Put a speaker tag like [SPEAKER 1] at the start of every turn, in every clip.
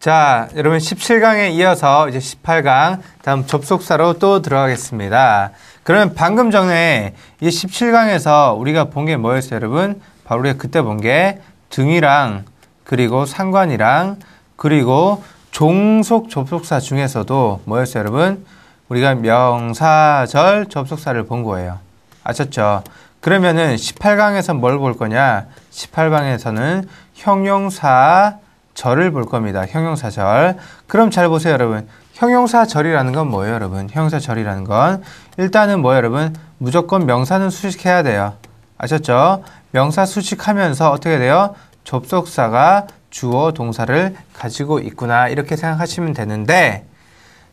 [SPEAKER 1] 자, 여러분 17강에 이어서 이제 18강 다음 접속사로 또 들어가겠습니다. 그러면 방금 전에 이 17강에서 우리가 본 게 뭐였어요, 여러분? 바로 우리가 그때 본 게 등이랑 그리고 상관이랑 그리고 종속 접속사 중에서도 뭐였어요, 여러분? 우리가 명사절 접속사를 본 거예요. 아셨죠? 그러면은 18강에서 뭘 볼 거냐? 18강에서는 형용사 절을 볼 겁니다. 형용사 절. 그럼 잘 보세요, 여러분. 형용사 절이라는 건 뭐예요, 여러분? 형용사 절이라는 건 일단은 뭐예요, 여러분? 무조건 명사는 수식해야 돼요. 아셨죠? 명사 수식하면서 어떻게 돼요? 접속사가 주어 동사를 가지고 있구나 이렇게 생각하시면 되는데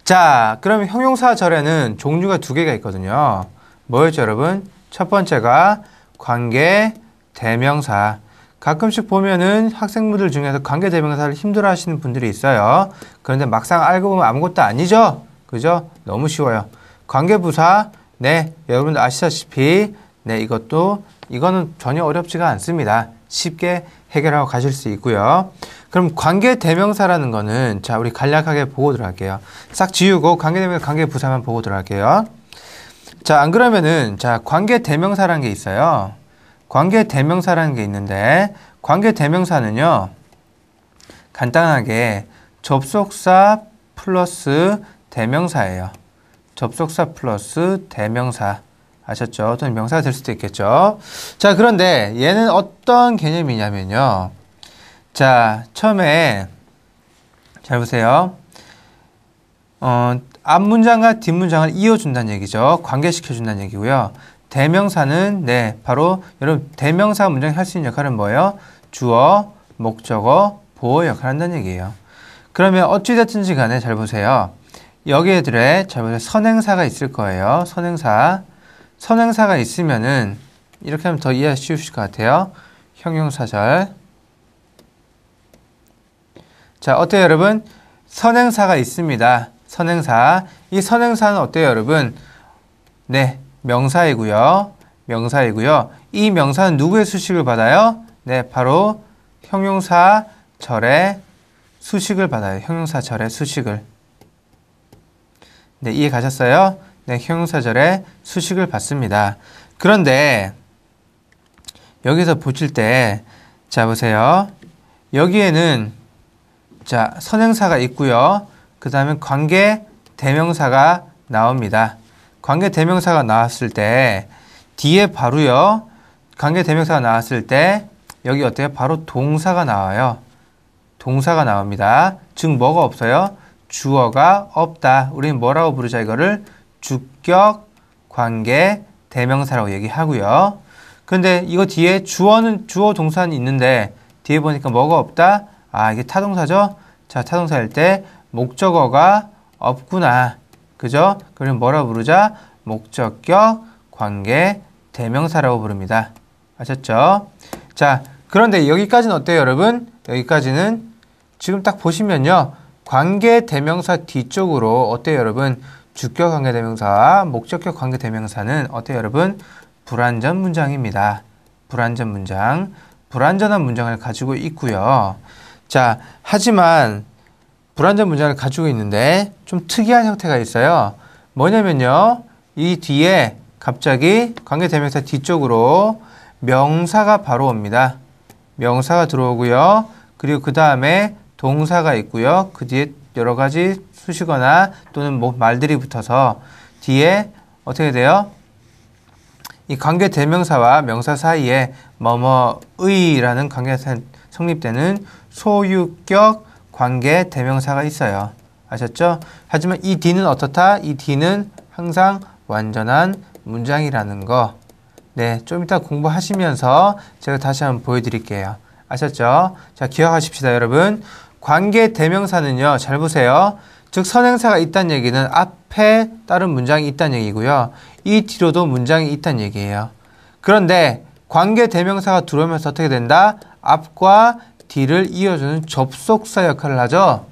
[SPEAKER 1] 자, 그럼 형용사 절에는 종류가 두 개가 있거든요. 뭐였죠, 여러분? 첫 번째가 관계 대명사 가끔씩 보면은 학생분들 중에서 관계대명사를 힘들어 하시는 분들이 있어요. 그런데 막상 알고 보면 아무것도 아니죠? 그죠? 너무 쉬워요. 관계부사, 네, 여러분들 아시다시피, 네, 이것도, 이거는 전혀 어렵지가 않습니다. 쉽게 해결하고 가실 수 있고요. 그럼 관계대명사라는 거는, 자, 우리 간략하게 보고들 어갈게요싹 지우고 관계대명사, 관계부사만 보고들 어갈게요 자, 안 그러면은, 자, 관계대명사라는 게 있어요. 관계 대명사라는 게 있는데 관계 대명사는요. 간단하게 접속사 플러스 대명사예요. 접속사 플러스 대명사. 아셨죠? 어떤 명사가 될 수도 있겠죠? 자, 그런데 얘는 어떤 개념이냐면요. 자, 처음에 잘 보세요. 어, 앞문장과 뒷문장을 이어준다는 얘기죠. 관계시켜준다는 얘기고요. 대명사는 네 바로 여러분 대명사 문장에 할수 있는 역할은 뭐예요? 주어, 목적어, 보호 역할을 한다는 얘기예요. 그러면 어찌됐든지 간에 잘 보세요. 여기에들의 잘 보세요. 선행사가 있을 거예요. 선행사. 선행사가 있으면은 이렇게 하면 더 이해가 쉬우실 것 같아요. 형용사절. 자, 어때요, 여러분? 선행사가 있습니다. 선행사. 이 선행사는 어때요, 여러분? 네, 명사이고요. 명사이고요. 이 명사는 누구의 수식을 받아요? 네, 바로 형용사 절의 수식을 받아요. 형용사 절의 수식을. 네, 이해 가셨어요? 네, 형용사 절의 수식을 받습니다. 그런데 여기서 보실 때 자, 보세요. 여기에는 자, 선행사가 있고요. 그 다음에 관계 대명사가 나옵니다. 관계 대명사가 나왔을 때 뒤에 바로요. 관계 대명사가 나왔을 때 여기 어때요? 바로 동사가 나와요. 동사가 나옵니다. 즉 뭐가 없어요? 주어가 없다. 우리는 뭐라고 부르자 이거를 주격 관계 대명사라고 얘기하고요. 근데 이거 뒤에 주어는 주어 동사는 있는데 뒤에 보니까 뭐가 없다? 아 이게 타동사죠? 자 타동사일 때 목적어가 없구나. 그죠? 그럼 뭐라 고 부르자? 목적격 관계 대명사라고 부릅니다. 아셨죠? 자, 그런데 여기까지는 어때요, 여러분? 여기까지는 지금 딱 보시면요. 관계 대명사 뒤쪽으로 어때요, 여러분? 주격 관계 대명사와 목적격 관계 대명사는 어때요, 여러분? 불완전 문장입니다. 불완전 문장. 불완전한 문장을 가지고 있고요. 자, 하지만 불완전 문장을 가지고 있는데 좀 특이한 형태가 있어요. 뭐냐면요. 이 뒤에 갑자기 관계대명사 뒤쪽으로 명사가 바로 옵니다. 명사가 들어오고요. 그리고 그 다음에 동사가 있고요. 그 뒤에 여러 가지 수식어나 또는 뭐 말들이 붙어서 뒤에 어떻게 돼요? 이 관계 대명사와 명사 사이에 뭐뭐의라는 관계가 성립되는 소유격 관계 대명사가 있어요. 아셨죠? 하지만 이 D는 어떻다? 이 D는 항상 완전한 문장이라는 거. 네, 좀 이따 공부하시면서 제가 다시 한번 보여드릴게요. 아셨죠? 자, 기억하십시다, 여러분. 관계 대명사는요, 잘 보세요. 즉, 선행사가 있다는 얘기는 앞에 다른 문장이 있다는 얘기고요. 이 뒤로도 문장이 있다는 얘기예요. 그런데 관계 대명사가 들어오면서 어떻게 된다? 앞과 뒤를 이어주는 접속사 역할을 하죠.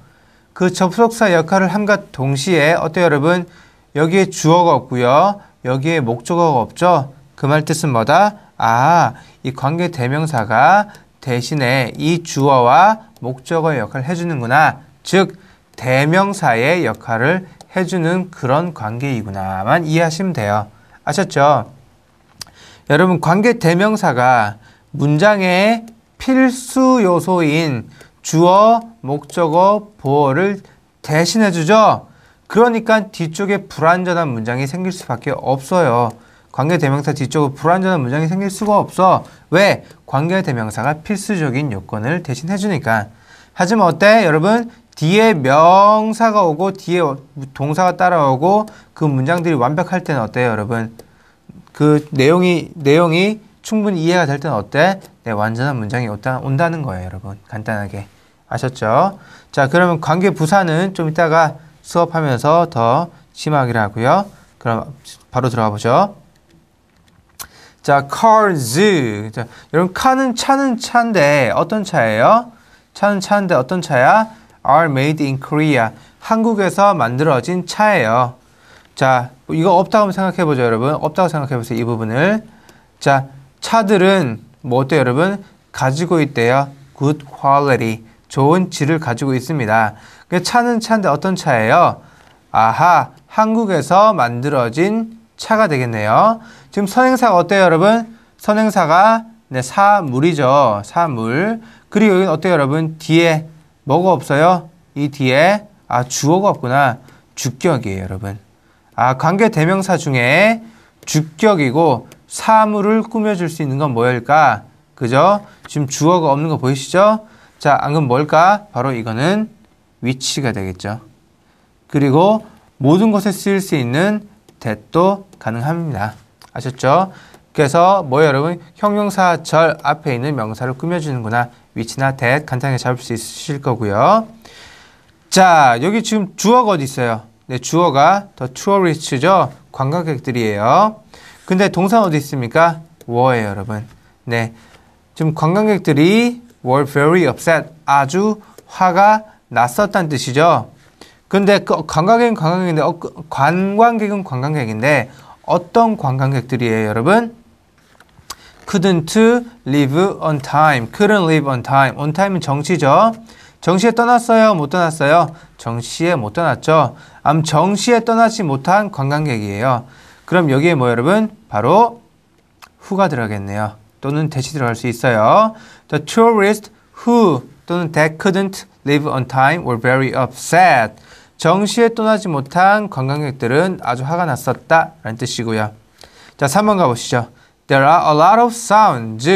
[SPEAKER 1] 그 접속사 역할을 함과 동시에 어때요 여러분? 여기에 주어가 없고요. 여기에 목적어가 없죠. 그 말 뜻은 뭐다? 아, 이 관계 대명사가 대신에 이 주어와 목적어의 역할을 해주는구나. 즉, 대명사의 역할을 해주는 그런 관계이구나만 이해하시면 돼요. 아셨죠? 여러분, 관계 대명사가 문장의 필수 요소인 주어, 목적어, 보어를 대신해 주죠. 그러니까 뒤쪽에 불완전한 문장이 생길 수밖에 없어요. 관계대명사 뒤쪽에 불완전한 문장이 생길 수가 없어. 왜? 관계대명사가 필수적인 요건을 대신해 주니까. 하지만 어때? 여러분 뒤에 명사가 오고 뒤에 동사가 따라오고 그 문장들이 완벽할 때는 어때요, 여러분? 그 내용이 내용이 충분히 이해가 될 땐 어때? 네, 완전한 문장이 온다, 온다는 거예요, 여러분. 간단하게. 아셨죠? 자, 그러면 관계 부사는 좀 이따가 수업하면서 더 심하기로 하고요. 그럼 바로 들어가 보죠. 자, cars. 자, 여러분, 카는 차는 차인데 어떤 차예요? 차는 차인데 어떤 차야? are made in Korea. 한국에서 만들어진 차예요. 자, 이거 없다고 생각해 보죠, 여러분. 없다고 생각해 보세요, 이 부분을. 자, 차들은 뭐 어때요 여러분? 가지고 있대요. good quality. 좋은 질을 가지고 있습니다. 그 차는 차인데 어떤 차예요? 아하, 한국에서 만들어진 차가 되겠네요. 지금 선행사가 어때요, 여러분? 선행사가 네, 사물이죠. 사물. 그리고 여기는 어때요, 여러분? 뒤에 뭐가 없어요? 이 뒤에 아, 주어가 없구나. 주격이에요, 여러분. 아, 관계 대명사 중에 주격이고 사물을 꾸며줄 수 있는 건뭐일까 그죠? 지금 주어가 없는 거 보이시죠? 자, 안건 뭘까? 바로 이거는 위치가 되겠죠. 그리고 모든 것에 쓰일 수 있는 대도 가능합니다. 아셨죠? 그래서 뭐 여러분 형용사 절 앞에 있는 명사를 꾸며주는구나 위치나 대 간단하게 잡을 수 있으실 거고요. 자 여기 지금 주어가 어디 있어요? 네 주어가 더 투어리스트죠 관광객들이에요. 근데 동산 어디 있습니까? 워예요, 여러분. 네. 지금 관광객들이 were very upset. 아주 화가 났었다는 뜻이죠. 근데 그 관광객은 관광객인데, 어, 그 관광객은 관광객인데, 어떤 관광객들이에요, 여러분? couldn't live on time. couldn't live on time. on time은 정시죠. 정시에 떠났어요? 못 떠났어요? 정시에 못 떠났죠. 암 정시에 떠나지 못한 관광객이에요. 그럼 여기에 뭐 여러분? 바로 who가 들어가겠네요. 또는 대시 들어갈 수 있어요. The tourist who 또는 that couldn't live on time were very upset. 정시에 떠나지 못한 관광객들은 아주 화가 났었다 라는 뜻이고요. 자, 3번 가보시죠. There are a lot of sounds.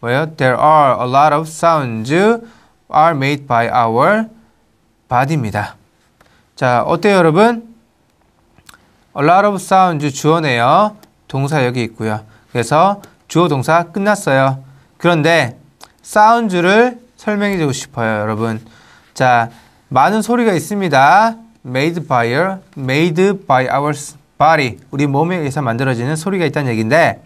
[SPEAKER 1] 뭐예요? There are a lot of sounds are made by our body입니다. 자, 어때요 여러분? a lot of sound 주어네요. 동사 여기 있고요. 그래서 주어 동사 끝났어요. 그런데 사운드를 설명해 주고 싶어요, 여러분. 자, 많은 소리가 있습니다. made by our, made by our body. 우리 몸에 의해서 만들어지는 소리가 있다는 얘기인데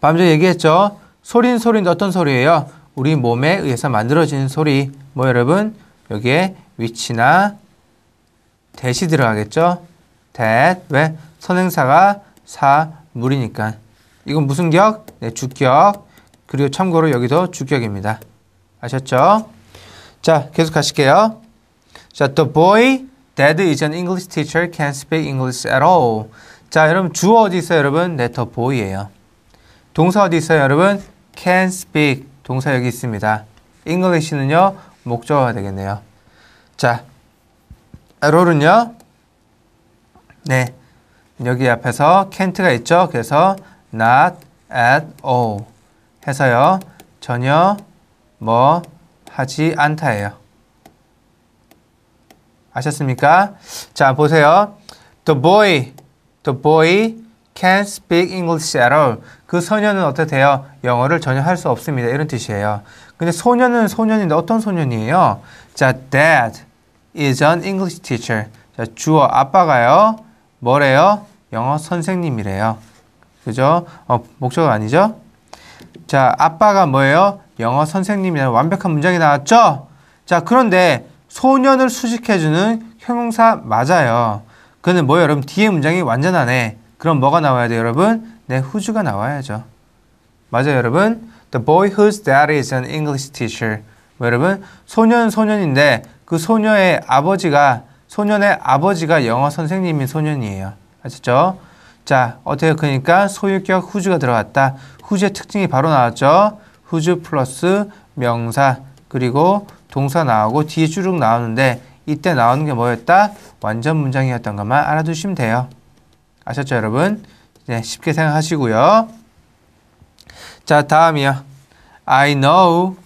[SPEAKER 1] 방금 전 얘기했죠. 소리는 소리인데 어떤 소리예요? 우리 몸에 의해서 만들어지는 소리. 뭐 여러분, 여기에 위치나 대시 들어가겠죠? that 왜 선행사가 사물이니까 이건 무슨 격? 네, 주격 그리고 참고로 여기도 주격입니다. 아셨죠? 자 계속 가실게요. 자 the boy that is an English teacher can't speak English at all. 자 여러분 주어 어디 있어요 여러분? 네, the boy예요. 동사 어디 있어요 여러분? can speak 동사 여기 있습니다. English는요 목적어가 되겠네요. 자, at all은요 네. 여기 앞에서 can't가 있죠. 그래서 not at all 해서요. 전혀 뭐 하지 않다예요. 아셨습니까? 자, 보세요. The boy, the boy can't speak English at all. 그 소년은 어떻게 돼요? 영어를 전혀 할 수 없습니다. 이런 뜻이에요. 근데 소년은 소년인데 어떤 소년이에요? 자, dad is an English teacher. 자, 주어 아빠가요. 뭐래요? 영어 선생님이래요. 그죠? 어, 목적어 아니죠? 자, 아빠가 뭐예요? 영어 선생님이라는 완벽한 문장이 나왔죠? 자, 그런데 소년을 수식해주는 형용사 맞아요. 그는 뭐예요, 여러분? 뒤에 문장이 완전하네. 그럼 뭐가 나와야 돼요, 여러분? 네, 후주가 나와야죠. 맞아요, 여러분? The boy whose dad is an English teacher. 뭐, 여러분? 소년, 소년인데 그 소녀의 아버지가 소년의 아버지가 영어 선생님인 소년이에요. 아셨죠? 자, 어떻게 그러니까 소유격 후즈가 들어갔다. 후즈의 특징이 바로 나왔죠. 후즈 플러스 명사 그리고 동사 나오고 뒤에 쭈룩 나오는데 이때 나오는 게 뭐였다? 완전 문장이었던 것만 알아두시면 돼요. 아셨죠, 여러분? 네, 쉽게 생각하시고요. 자, 다음이요. I know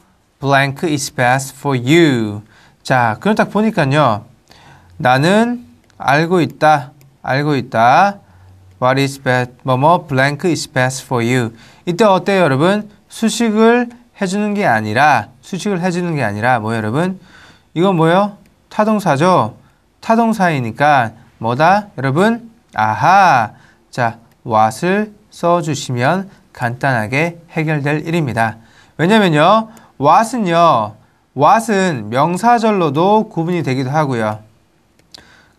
[SPEAKER 1] blank is best for you. 자, 그걸 딱 보니까요. 나는 알고 있다. 알고 있다. What is best? 뭐뭐 blank is best for you. 이때 어때요, 여러분? 수식을 해주는 게 아니라 수식을 해주는 게 아니라 뭐 여러분? 이건 뭐요? 타동사죠. 타동사이니까 뭐다, 여러분? 아하. 자, what을 써주시면 간단하게 해결될 일입니다. 왜냐면요, what은요, what은 명사절로도 구분이 되기도 하고요.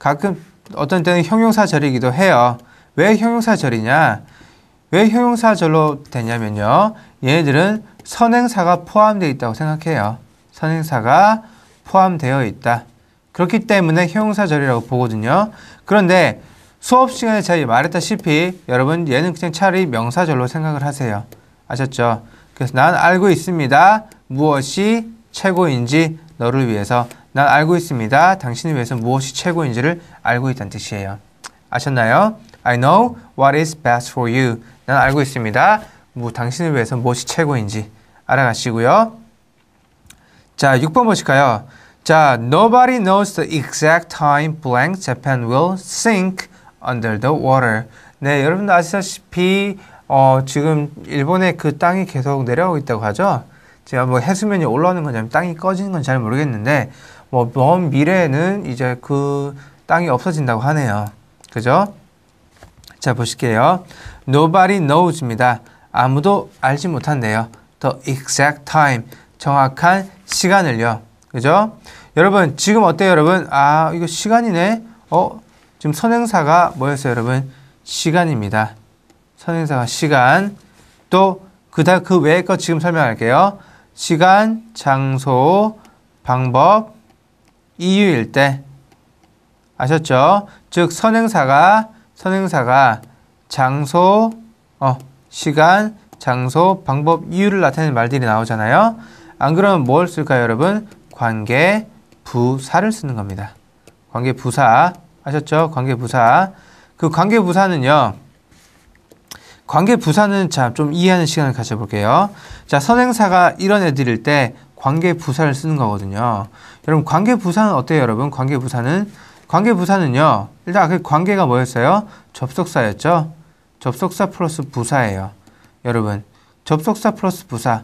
[SPEAKER 1] 가끔 어떤 때는 형용사절이기도 해요. 왜 형용사절이냐? 왜 형용사절로 되냐면요. 얘네들은 선행사가 포함되어 있다고 생각해요. 선행사가 포함되어 있다. 그렇기 때문에 형용사절이라고 보거든요. 그런데 수업 시간에 제가 말했다시피 여러분 얘는 그냥 차라리 명사절로 생각을 하세요. 아셨죠? 그래서 난 알고 있습니다. 무엇이 최고인지 너를 위해서 난 알고 있습니다. 당신을 위해서 무엇이 최고인지를 알고 있다는 뜻이에요. 아셨나요? I know what is best for you. 난 알고 있습니다. 뭐 당신을 위해서 무엇이 최고인지 알아가시고요. 자, 6번 보실까요? 자, nobody knows the exact time blank Japan will sink under the water. 네, 여러분들 아시다시피 어, 지금 일본의 그 땅이 계속 내려오고 있다고 하죠. 제가 뭐 해수면이 올라오는 건지 땅이 꺼지는 건 잘 모르겠는데 뭐먼 미래에는 이제 그 땅이 없어진다고 하네요. 그죠? 자 보실게요. Nobody knows입니다. 아무도 알지 못한대요. The exact time, 정확한 시간을요. 그죠? 여러분 지금 어때요, 여러분? 아 이거 시간이네. 어 지금 선행사가 뭐였어요, 여러분? 시간입니다. 선행사가 시간. 또 그다 그 외의 것 지금 설명할게요. 시간, 장소, 방법, 이유일 때 아셨죠? 즉 선행사가 선행사가 장소, 어, 시간, 장소, 방법, 이유를 나타내는 말들이 나오잖아요. 안 그러면 뭘 쓸까요, 여러분? 관계 부사를 쓰는 겁니다. 관계 부사 아셨죠? 관계 부사 그 관계 부사는요. 관계 부사는 자좀 이해하는 시간을 가져볼게요. 자 선행사가 이런 애들일 때 관계부사를 쓰는 거거든요. 여러분 관계부사는 어때요 여러분? 관계부사는 관계부사는요. 일단 그 관계가 뭐였어요? 접속사였죠. 접속사 플러스 부사예요. 여러분 접속사 플러스 부사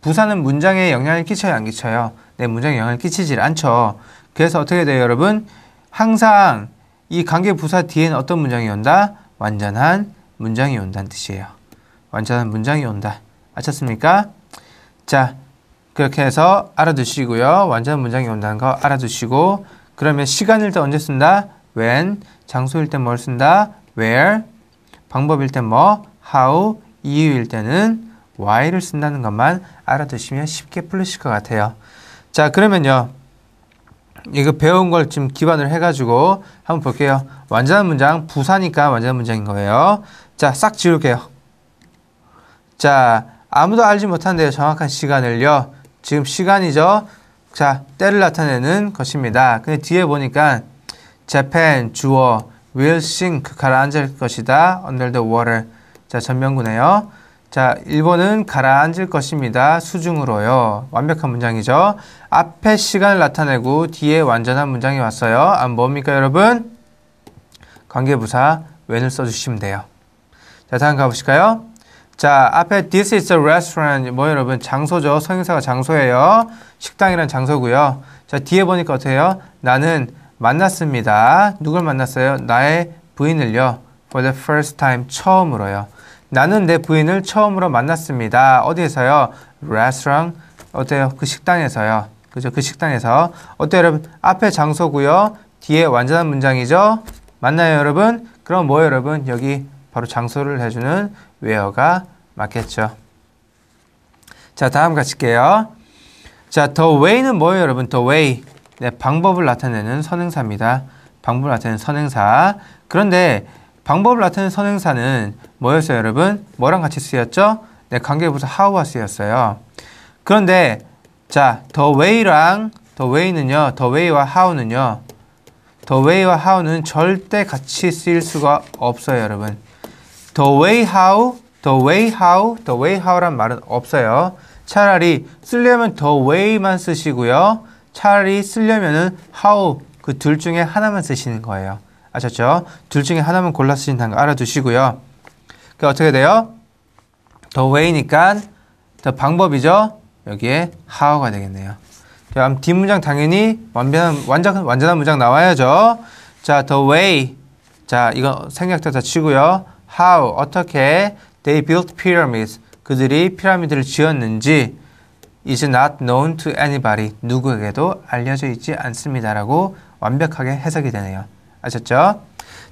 [SPEAKER 1] 부사는 문장에 영향을 끼쳐요 안 끼쳐요? 네 문장에 영향을 끼치질 않죠. 그래서 어떻게 돼요 여러분? 항상 이 관계부사 뒤에는 어떤 문장이 온다? 완전한 문장이 온다는 뜻이에요. 완전한 문장이 온다. 아셨습니까? 자, 그렇게 해서 알아두시고요. 완전 문장이 온다는 거 알아두시고 그러면 시간일 때 언제 쓴다? when 장소일 때 뭘 쓴다? where 방법일 때 뭐? how 이유일 때는 why를 쓴다는 것만 알아두시면 쉽게 풀리실 것 같아요. 자 그러면요. 이거 배운 걸 지금 기반을 해가지고 한번 볼게요. 완전한 문장 부사니까 완전한 문장인 거예요. 자싹 지울게요. 자 아무도 알지 못한데 요 정확한 시간을요. 지금 시간이죠. 자, 때를 나타내는 것입니다. 근데 뒤에 보니까 Japan 주어 will sink 가라앉을 것이다. under the water. 자, 전명구네요. 자, 1번은 가라앉을 것입니다. 수중으로요. 완벽한 문장이죠. 앞에 시간을 나타내고 뒤에 완전한 문장이 왔어요. 안 아, 뭡니까, 여러분? 관계부사 웬을 써주시면 돼요. 자, 다음 가보실까요? 자, 앞에 this is a restaurant. 뭐 여러분? 장소죠. 성인사가 장소예요. 식당이란 장소고요. 자, 뒤에 보니까 어때요? 나는 만났습니다. 누굴 만났어요? 나의 부인을요. For the first time. 처음으로요. 나는 내 부인을 처음으로 만났습니다. 어디에서요? 레스토랑 어때요? 그 식당에서요. 그죠? 그 식당에서. 어때요, 여러분? 앞에 장소고요. 뒤에 완전한 문장이죠? 맞나요, 여러분? 그럼 뭐예요, 여러분? 여기 바로 장소를 해주는 웨어가 맞겠죠. 자, 다음 같이 게요 자, the way는 뭐예요, 여러분? the way. 네, 방법을 나타내는 선행사입니다. 방법을 나타내는 선행사. 그런데 방법을 나타내는 선행사는 뭐였어요, 여러분? 뭐랑 같이 쓰였죠? 네, 관계부사 how와 쓰였어요. 그런데 자, the way랑 the way는요. the way와 how는요. the way와 how는 절대 같이 쓰일 수가 없어요, 여러분. the way how, the way how, the way how란 말은 없어요. 차라리 쓰려면 the way만 쓰시고요. 차라리 쓰려면은 how 그 둘 중에 하나만 쓰시는 거예요. 아셨죠? 둘 중에 하나만 골라 쓰신다는 거 알아두시고요. 그 어떻게 돼요? the way니까 더 방법이죠. 여기에 how가 되겠네요. 다음 뒷문장 당연히 완변한, 완전, 완전한 문장 나와야죠. 자, the way. 자, 이거 생략도다 치고요. how 어떻게 they built pyramids 그들이 피라미드를 지었는지 is not known to anybody 누구에게도 알려져 있지 않습니다라고 완벽하게 해석이 되네요. 아셨죠?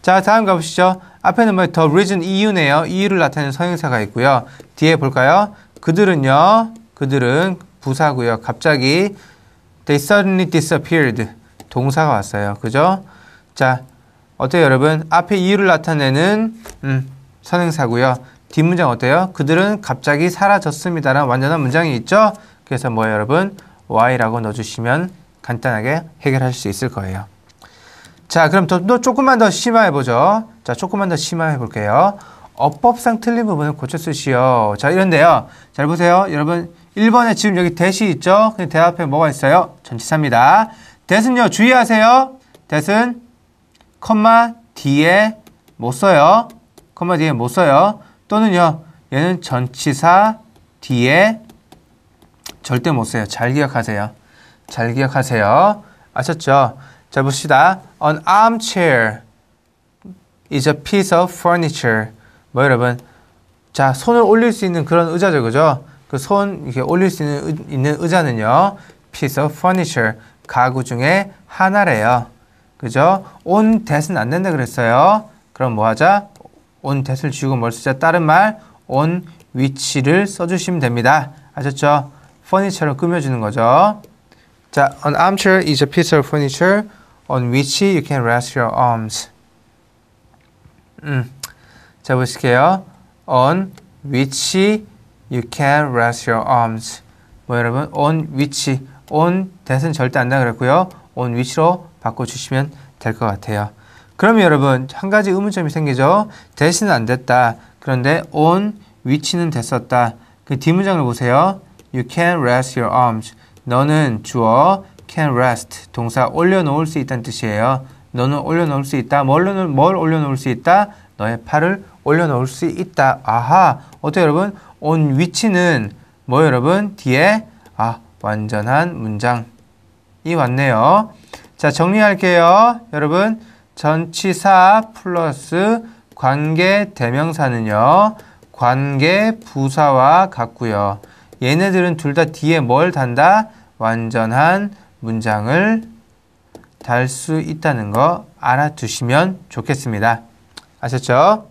[SPEAKER 1] 자 다음 가보시죠. 앞에는 뭐 the reason 이유네요. E 이유를 e 나타내는 성형사가 있고요. 뒤에 볼까요? 그들은요. 그들은 부사고요. 갑자기 they suddenly disappeared 동사가 왔어요. 그죠? 자 어때요 여러분? 앞에 이유를 나타내는 음, 선행사고요. 뒷문장 어때요? 그들은 갑자기 사라졌습니다라는 완전한 문장이 있죠? 그래서 뭐예요 여러분? why라고 넣어주시면 간단하게 해결할수 있을 거예요. 자 그럼 더, 또 조금만 더 심화해보죠. 자 조금만 더 심화해볼게요. 어법상 틀린 부분을 고쳐 쓰시오. 자 이런데요. 잘 보세요. 여러분 1번에 지금 여기 대시 있죠? 근데 대 앞에 뭐가 있어요? 전치사입니다. 대은요 주의하세요. 대은 컴마 뒤에 못 써요. 컴마 뒤에 못 써요. 또는요. 얘는 전치사 뒤에 절대 못 써요. 잘 기억하세요. 잘 기억하세요. 아셨죠? 자, 봅시다. An armchair is a piece of furniture. 뭐 여러분, 자, 손을 올릴 수 있는 그런 의자죠, 그죠? 그 손 이렇게 올릴 수 있는, 의, 있는 의자는요, piece of furniture, 가구 중에 하나래요. 그죠? on that은 안 된다 그랬어요. 그럼 뭐 하자? on that을 지우고 뭘 쓰자? 다른 말 on which를 써주시면 됩니다. 아셨죠? furniture로 꾸며주는 거죠. 자, an armchair is a piece of furniture on which you can rest your arms. 음, 자 보실게요. on which you can rest your arms. 뭐 여러분, on which, on that은 절대 안나 그랬고요. on which로 바꿔주시면 될 것 같아요. 그러면 여러분 한 가지 의문점이 생기죠. 대신은 안 됐다. 그런데 on 위치는 됐었다. 그 뒷문장을 보세요. You can rest your arms. 너는 주어 can rest 동사 올려놓을 수 있다는 뜻이에요. 너는 올려놓을 수 있다. 뭘, 뭘 올려놓을 수 있다? 너의 팔을 올려놓을 수 있다. 아하. 어때 여러분? on 위치는 뭐 여러분? 뒤에 아 완전한 문장이 왔네요. 자, 정리할게요. 여러분, 전치사 플러스 관계 대명사는요. 관계 부사와 같고요. 얘네들은 둘 다 뒤에 뭘 단다? 완전한 문장을 달 수 있다는 거 알아두시면 좋겠습니다. 아셨죠?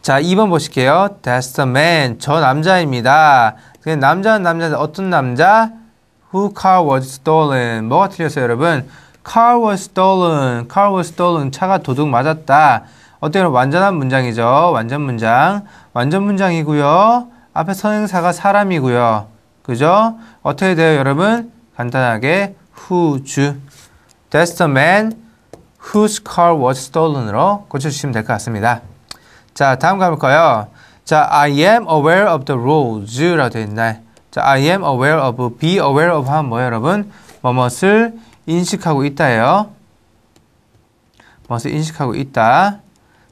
[SPEAKER 1] 자, 2번 보실게요. That's the man. 저 남자입니다. 그냥 남자는 남자인데 어떤 남자? Who car was stolen? 뭐가 틀렸어요, 여러분? Car was stolen. Car was stolen. 차가 도둑 맞았다. 어때요? 완전한 문장이죠. 완전 문장. 완전 문장이고요. 앞에 선행사가 사람이고요. 그죠? 어떻게 돼요, 여러분? 간단하게 who 주 That's the man whose car was stolen으로 고쳐주시면 될 것 같습니다. 자, 다음 가볼까요? 자, I am aware of the rules 라고 되어 있나요? 자, I am aware of, be aware of 하면 뭐예요, 여러분? 뭐뭇을 인식하고 있다예요. 뭐뭇을 인식하고 있다.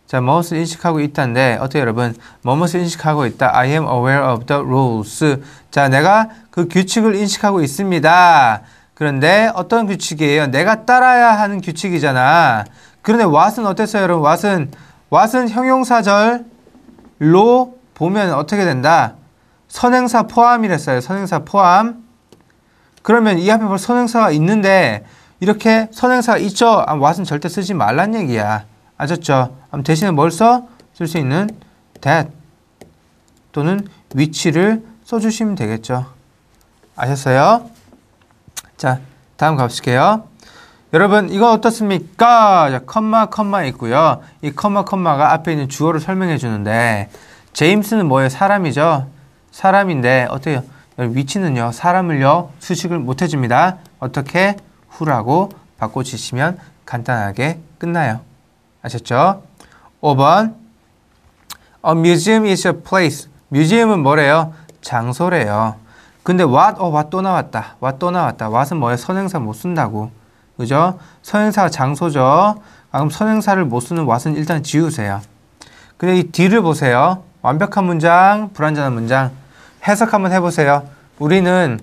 [SPEAKER 1] 자, 뭐뭇을 인식하고 있다인데 어떻게 여러분? 뭐뭇을 인식하고 있다. I am aware of the rules. 자, 내가 그 규칙을 인식하고 있습니다. 그런데 어떤 규칙이에요? 내가 따라야 하는 규칙이잖아. 그런데 what은 어땠어요, 여러분? what은 what은 형용사절로 보면 어떻게 된다? 선행사 포함이랬어요. 선행사 포함. 그러면 이 앞에 벌써 선행사가 있는데 이렇게 선행사가 있죠. 아, w a 절대 쓰지 말란 얘기야. 아셨죠? 대신에 뭘 써? 쓸 수 있는 that 또는 위치를 써주시면 되겠죠. 아셨어요? 자, 다음 가보실게요. 여러분 이건 어떻습니까? 자, 컴마 컴마 있고요. 이 컴마 컴마가 앞에 있는 주어를 설명해 주는데 제임스는 뭐예요? 사람이죠. 사람인데 어떻게 위치는요 사람을요 수식을 못 해줍니다. 어떻게 후라고 바꿔주시면 간단하게 끝나요. 아셨죠? 5번 A museum is a place. 뮤지엄은 뭐래요? 장소래요. 근데 what, 어, what 또 나왔다. what 또 나왔다. what은 뭐예요? 선행사 못 쓴다고. 그죠? 선행사 장소죠. 아, 그럼 선행사를 못 쓰는 what은 일단 지우세요. 근데 이 d를 보세요. 완벽한 문장, 불완전한 문장 해석 한번 해보세요. 우리는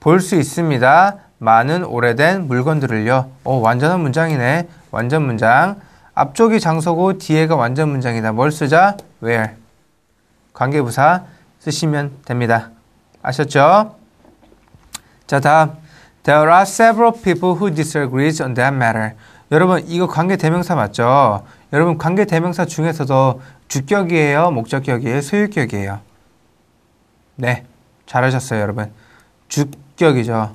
[SPEAKER 1] 볼 수 있습니다. 많은 오래된 물건들을요. 오, 완전한 문장이네. 완전 문장. 앞쪽이 장소고 뒤에가 완전 문장이다. 뭘 쓰자? where. 관계부사 쓰시면 됩니다. 아셨죠? 자, 다음. There are several people who disagree on that matter. 여러분, 이거 관계 대명사 맞죠? 여러분, 관계 대명사 중에서도 주격이에요? 목적격이에요? 소유격이에요? 네, 잘하셨어요, 여러분. 주격이죠.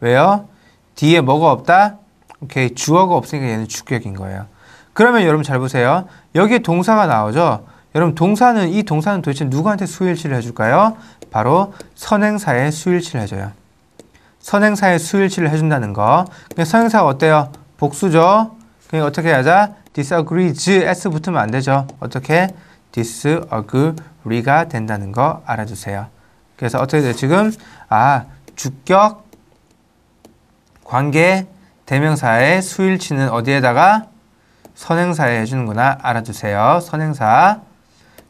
[SPEAKER 1] 왜요? 뒤에 뭐가 없다? 오케이, 주어가 없으니까 얘는 주격인 거예요. 그러면 여러분 잘 보세요. 여기에 동사가 나오죠? 여러분 동사는 이 동사는 도대체 누구한테 수일치를 해줄까요? 바로 선행사에 수일치를 해줘요. 선행사에 수일치를 해준다는 거. 선행사가 어때요? 복수죠? 그냥 어떻게 하자? disagrees s 붙으면 안 되죠. 어떻게 disagree가 된다는 거 알아주세요. 그래서 어떻게 돼요? 지금 아 주격 관계 대명사의 수일치는 어디에다가 선행사에 해주는구나 알아주세요. 선행사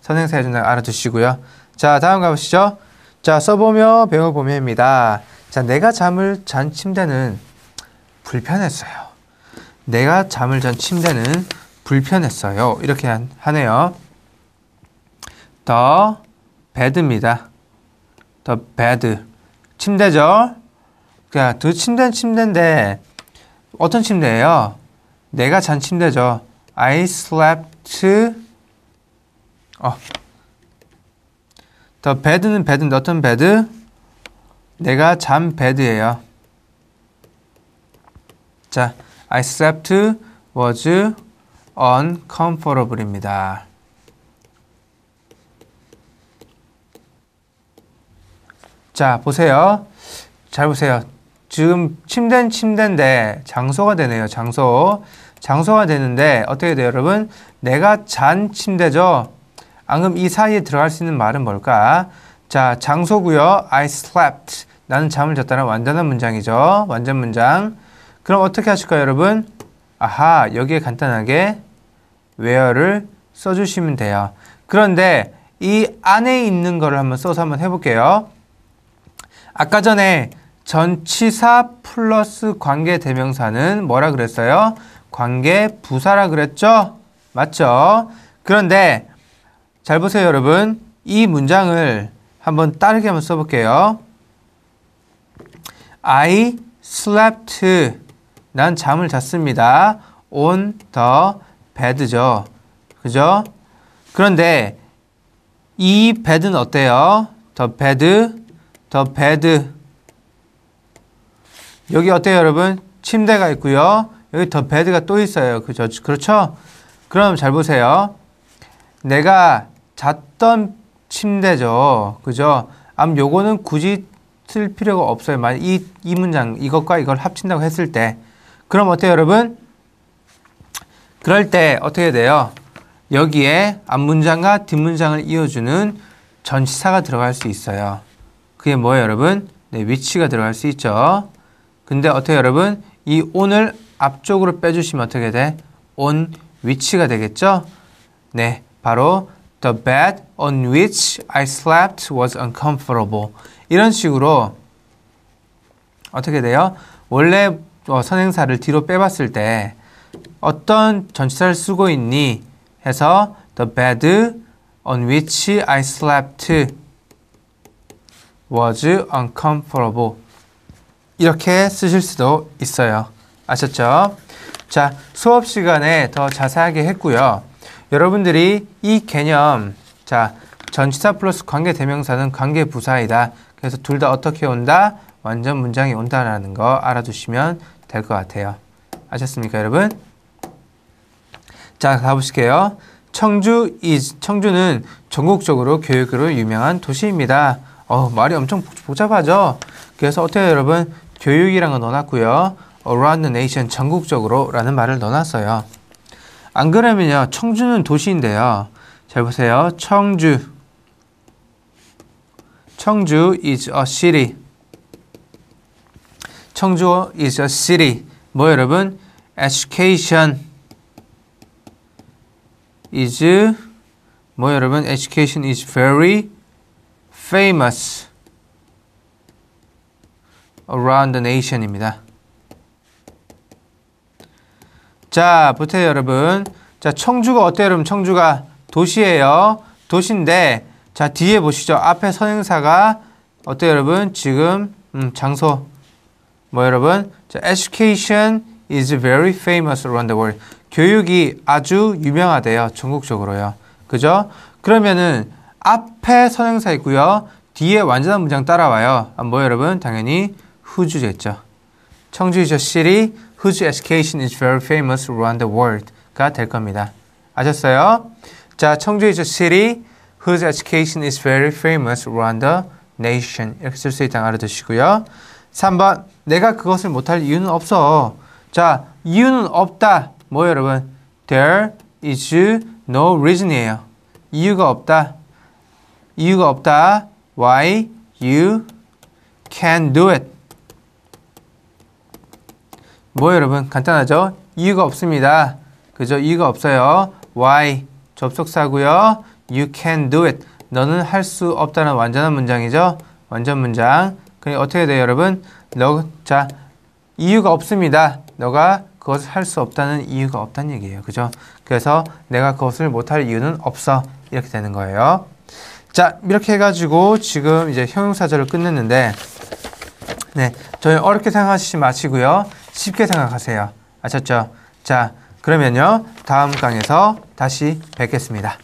[SPEAKER 1] 선행사 해준다 알아주시고요. 자 다음 가보시죠. 자 써보며 배워보며입니다. 자 내가 잠을 잔 침대는 불편했어요. 내가 잠을 잔 침대는 불편했어요. 이렇게 하네요. 더 bed입니다. 더 bed. 침대죠? 그러니까 더 침대는 침대인데 어떤 침대예요? 내가 잔 침대죠. I slept 어. 더 bed는 bed인데 어떤 bed? 내가 잠 bed예요. 자, except was uncomfortable입니다. 자, 보세요. 잘 보세요. 지금 침대는 침대인데 장소가 되네요. 장소. 장소가 되는데 어떻게 돼요, 여러분? 내가 잔 침대죠. 방금 이 사이에 들어갈 수 있는 말은 뭘까? 자, 장소고요. I slept. 나는 잠을 잤다는 완전한 문장이죠. 완전 문장. 그럼 어떻게 하실까요, 여러분? 아하, 여기에 간단하게 where를 써주시면 돼요. 그런데 이 안에 있는 거를 한번 써서 한번 해볼게요. 아까 전에 전치사 플러스 관계 대명사는 뭐라 그랬어요? 관계 부사라 그랬죠? 맞죠? 그런데 잘 보세요, 여러분. 이 문장을 한번 따르게 한번 써볼게요. I slept 난 잠을 잤습니다. on the bed죠. 그죠? 그런데 이 bed은 어때요? the bed, the bed. 여기 어때요, 여러분? 침대가 있고요. 여기 the 가또 있어요. 그죠? 그렇죠? 그럼 잘 보세요. 내가 잤던 침대죠. 그죠? 암 요거는 굳이 쓸 필요가 없어요. 만약 이, 이 문장, 이것과 이걸 합친다고 했을 때. 그럼 어때요, 여러분? 그럴 때 어떻게 돼요? 여기에 앞문장과 뒷문장을 이어주는 전치사가 들어갈 수 있어요. 그게 뭐예요, 여러분? 네, 위치가 들어갈 수 있죠. 근데 어떻게 여러분? 이 오늘 앞쪽으로 빼주시면 어떻게 돼? on 위치가 되겠죠? 네, 바로 the bed on which I slept was uncomfortable. 이런 식으로 어떻게 돼요? 원래 어, 선행사를 뒤로 빼봤을 때 어떤 전치사를 쓰고 있니? 해서 the bed on which I slept was uncomfortable 이렇게 쓰실 수도 있어요. 아셨죠? 자, 수업 시간에 더 자세하게 했고요. 여러분들이 이 개념, 자, 전치사 플러스 관계 대명사는 관계 부사이다. 그래서 둘 다 어떻게 온다? 완전 문장이 온다라는 거 알아두시면 될것 같아요. 아셨습니까, 여러분? 자, 가보실게요. 청주 is 청주는 전국적으로 교육으로 유명한 도시입니다. 어, 말이 엄청 복잡하죠? 그래서 어때요, 여러분? 교육이랑은 넣어놨고요. around the nation 전국적으로 라는 말을 넣어놨어요. 안 그러면요, 청주는 도시인데요. 잘 보세요. 청주. 청주 is a city. 청주 is a city. 뭐 여러분? education is 뭐 여러분? education is very famous around the nation입니다. 자, 보세요 여러분. 자, 청주가 어때요 여러분? 청주가 도시예요. 도시인데 자, 뒤에 보시죠. 앞에 선행사가 어때요 여러분? 지금 음, 장소 뭐 여러분? 자, education is very famous around the world. 교육이 아주 유명하대요. 전국적으로요. 그죠? 그러면은 앞에 선행사 있고요. 뒤에 완전한 문장 따라와요. 아, 뭐 여러분? 당연히 후주겠죠. 청주 i 저 시리 i t whose education is very famous around the world가 될 겁니다. 아셨어요? 자, 청주 i 저 시리 i t whose education is very famous around the nation 이렇게 쓸 수 있다는 알아두시고요. 3번 내가 그것을 못할 이유는 없어. 자, 이유는 없다. 뭐 여러분? There is no reason이에요. 이유가 없다. 이유가 없다. Why you can do it. 뭐 여러분? 간단하죠? 이유가 없습니다. 그죠? 이유가 없어요. Why 접속사고요. You can do it. 너는 할 수 없다는 완전한 문장이죠. 완전 문장. 그럼 어떻게 돼요, 여러분? 너, 자, 이유가 없습니다. 너가 그것을 할 수 없다는 이유가 없다는 얘기예요. 그죠? 그래서 내가 그것을 못할 이유는 없어. 이렇게 되는 거예요. 자, 이렇게 해가지고 지금 이제 형용사절을 끝냈는데, 네, 저희 어렵게 생각하시지 마시고요. 쉽게 생각하세요. 아셨죠? 자, 그러면요. 다음 강에서 다시 뵙겠습니다.